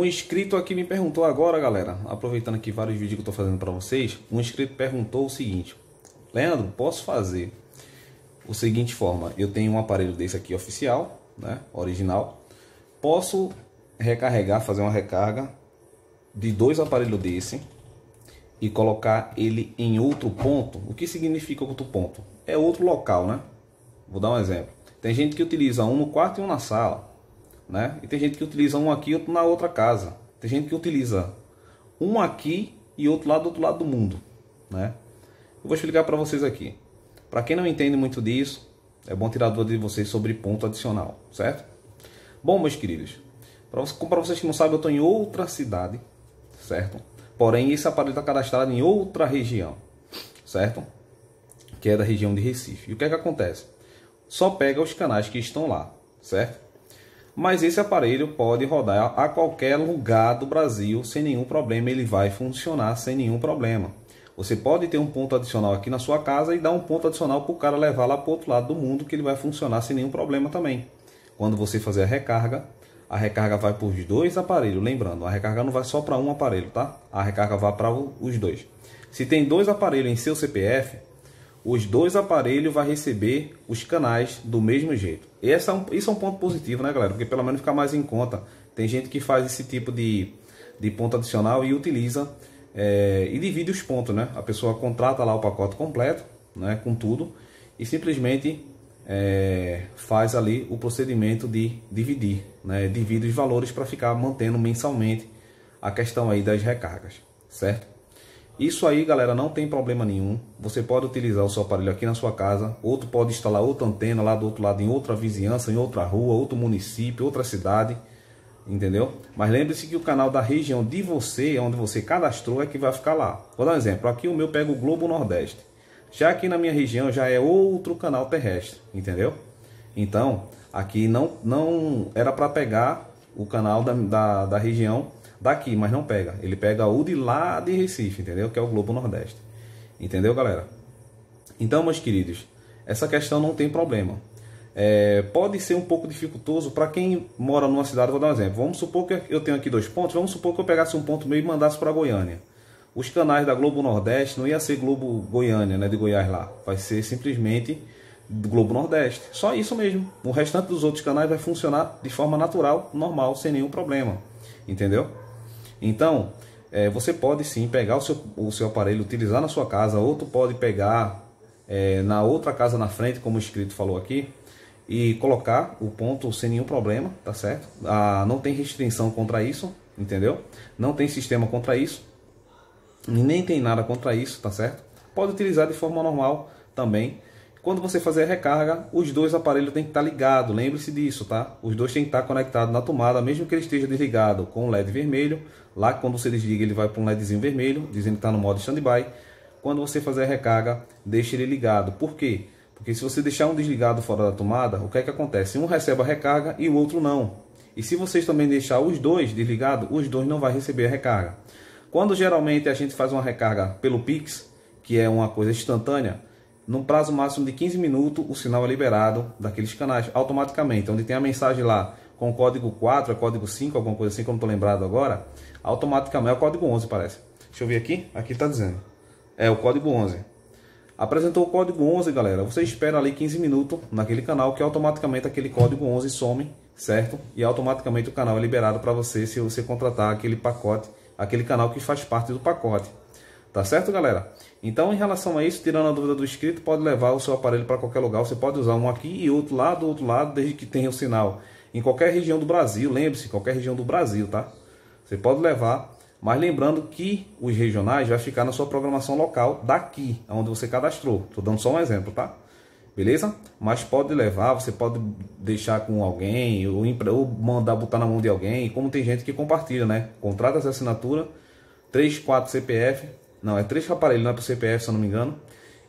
Um inscrito aqui me perguntou agora, galera, aproveitando aqui vários vídeos que eu estou fazendo para vocês, um inscrito perguntou o seguinte: Leandro, posso fazer o seguinte forma? Eu tenho um aparelho desse aqui oficial, né, original. Posso recarregar, fazer uma recarga de dois aparelhos desse e colocar ele em outro ponto? O que significa outro ponto? É outro local, né? Vou dar um exemplo. Tem gente que utiliza um no quarto e um na sala né? E tem gente que utiliza um aqui e outro na outra casa. Tem gente que utiliza um aqui e outro lá do outro lado do mundo, né? Eu vou explicar para vocês aqui. Para quem não entende muito disso, é bom tirar a dúvida de vocês sobre ponto adicional, certo? Bom, meus queridos, para vocês que não sabem, eu estou em outra cidade, certo? Porém, esse aparelho está cadastrado em outra região, certo? Que é da região de Recife. E o que é que acontece? Só pega os canais que estão lá, certo? mas esse aparelho pode rodar a qualquer lugar do Brasil sem nenhum problema, ele vai funcionar sem nenhum problema. Você pode ter um ponto adicional aqui na sua casa e dar um ponto adicional para o cara levar lá para o outro lado do mundo que ele vai funcionar sem nenhum problema também. Quando você fazer a recarga, a recarga vai para os dois aparelhos, lembrando, a recarga não vai só para um aparelho, tá? A recarga vai para os dois. Se tem dois aparelhos em seu CPF, os dois aparelhos vai receber os canais do mesmo jeito. E essa, é um, isso é um ponto positivo, né, galera? Porque pelo menos fica mais em conta. Tem gente que faz esse tipo de, de ponto adicional e utiliza é, e divide os pontos, né? A pessoa contrata lá o pacote completo, né, com tudo, e simplesmente é, faz ali o procedimento de dividir, né? Divide os valores para ficar mantendo mensalmente a questão aí das recargas, certo? Isso aí, galera, não tem problema nenhum. Você pode utilizar o seu aparelho aqui na sua casa. Outro pode instalar outra antena lá do outro lado, em outra vizinhança, em outra rua, outro município, outra cidade. Entendeu? Mas lembre-se que o canal da região de você, onde você cadastrou, é que vai ficar lá. Vou dar um exemplo. Aqui o meu pega o Globo Nordeste. Já aqui na minha região já é outro canal terrestre, entendeu? Então, aqui não, não era para pegar o canal da, da, da região daqui, mas não pega. Ele pega o de lá de Recife, entendeu? Que é o Globo Nordeste. Entendeu, galera? Então, meus queridos, essa questão não tem problema. É, pode ser um pouco dificultoso para quem mora numa cidade, vou dar um exemplo. Vamos supor que eu tenho aqui dois pontos, vamos supor que eu pegasse um ponto meio e mandasse para Goiânia. Os canais da Globo Nordeste não ia ser Globo Goiânia, né, de Goiás lá. Vai ser simplesmente Globo Nordeste. Só isso mesmo. O restante dos outros canais vai funcionar de forma natural, normal, sem nenhum problema. Entendeu? Então, é, você pode sim pegar o seu, o seu aparelho, utilizar na sua casa, ou pode pegar é, na outra casa na frente, como o inscrito falou aqui, e colocar o ponto sem nenhum problema, tá certo? Ah, não tem restrição contra isso, entendeu? Não tem sistema contra isso, nem tem nada contra isso, tá certo? Pode utilizar de forma normal também, quando você fazer a recarga, os dois aparelhos têm que estar ligados, lembre-se disso, tá? Os dois têm que estar conectados na tomada, mesmo que ele esteja desligado com o LED vermelho. Lá quando você desliga ele vai para um LEDzinho vermelho, dizendo que está no modo standby. Quando você fazer a recarga, deixe ele ligado. Por quê? Porque se você deixar um desligado fora da tomada, o que é que acontece? Um recebe a recarga e o outro não. E se vocês também deixar os dois desligados, os dois não vão receber a recarga. Quando geralmente a gente faz uma recarga pelo Pix, que é uma coisa instantânea, num prazo máximo de 15 minutos, o sinal é liberado daqueles canais automaticamente. Onde tem a mensagem lá com código 4, é código 5, alguma coisa assim, que eu não estou lembrado agora, automaticamente é o código 11, parece. Deixa eu ver aqui, aqui está dizendo. É o código 11. Apresentou o código 11, galera. Você espera ali 15 minutos naquele canal que automaticamente aquele código 11 some, certo? E automaticamente o canal é liberado para você se você contratar aquele pacote, aquele canal que faz parte do pacote. Tá certo, galera? Então, em relação a isso, tirando a dúvida do inscrito, pode levar o seu aparelho para qualquer lugar. Você pode usar um aqui e outro lá do outro lado, desde que tenha o sinal. Em qualquer região do Brasil, lembre-se, qualquer região do Brasil, tá? Você pode levar, mas lembrando que os regionais vai ficar na sua programação local daqui, onde você cadastrou. Estou dando só um exemplo, tá? Beleza? Mas pode levar, você pode deixar com alguém, ou, ou mandar botar na mão de alguém. Como tem gente que compartilha, né? Contrata essa assinatura, 3, 4 CPF, não, é três aparelhos, não é para o CPF, se eu não me engano.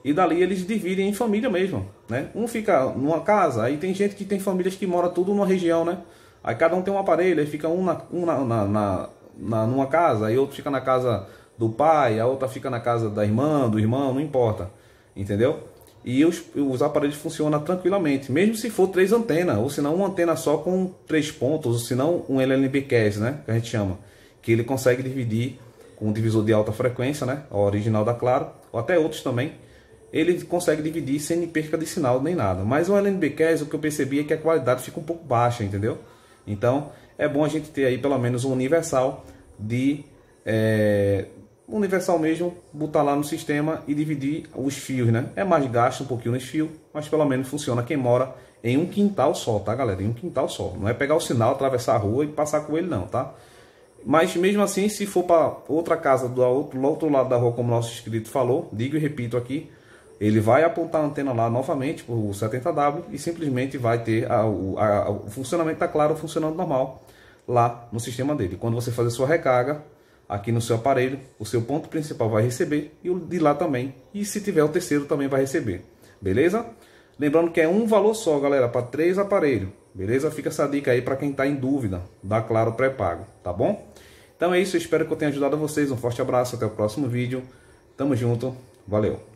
E dali eles dividem em família mesmo, né? Um fica numa casa, aí tem gente que tem famílias que mora tudo numa região, né? Aí cada um tem um aparelho, aí fica um na, um na, na, na, na numa casa, aí outro fica na casa do pai, a outra fica na casa da irmã, do irmão, não importa, entendeu? E os, os aparelhos funcionam tranquilamente, mesmo se for três antenas, ou se não uma antena só com três pontos, ou se não um CAS, né? Que a gente chama, que ele consegue dividir com divisor de alta frequência, né? O original da Claro, ou até outros também, ele consegue dividir sem perca de sinal nem nada. Mas o LNB Cash, o que eu percebi é que a qualidade fica um pouco baixa, entendeu? Então é bom a gente ter aí pelo menos um universal de é, universal mesmo, botar lá no sistema e dividir os fios, né? É mais gasto um pouquinho nos fios, mas pelo menos funciona quem mora em um quintal só, tá, galera? Em um quintal só. Não é pegar o sinal, atravessar a rua e passar com ele não, tá? Mas mesmo assim, se for para outra casa do outro, do outro lado da rua, como nosso inscrito falou, digo e repito aqui, ele vai apontar a antena lá novamente por 70W e simplesmente vai ter a, a, o funcionamento está Claro funcionando normal lá no sistema dele. Quando você fazer sua recarga aqui no seu aparelho, o seu ponto principal vai receber e o de lá também. E se tiver o terceiro também vai receber, beleza? Lembrando que é um valor só, galera, para três aparelhos. Beleza? Fica essa dica aí para quem está em dúvida da Claro pré-pago, tá bom? Então é isso, espero que eu tenha ajudado vocês. Um forte abraço, até o próximo vídeo. Tamo junto, valeu!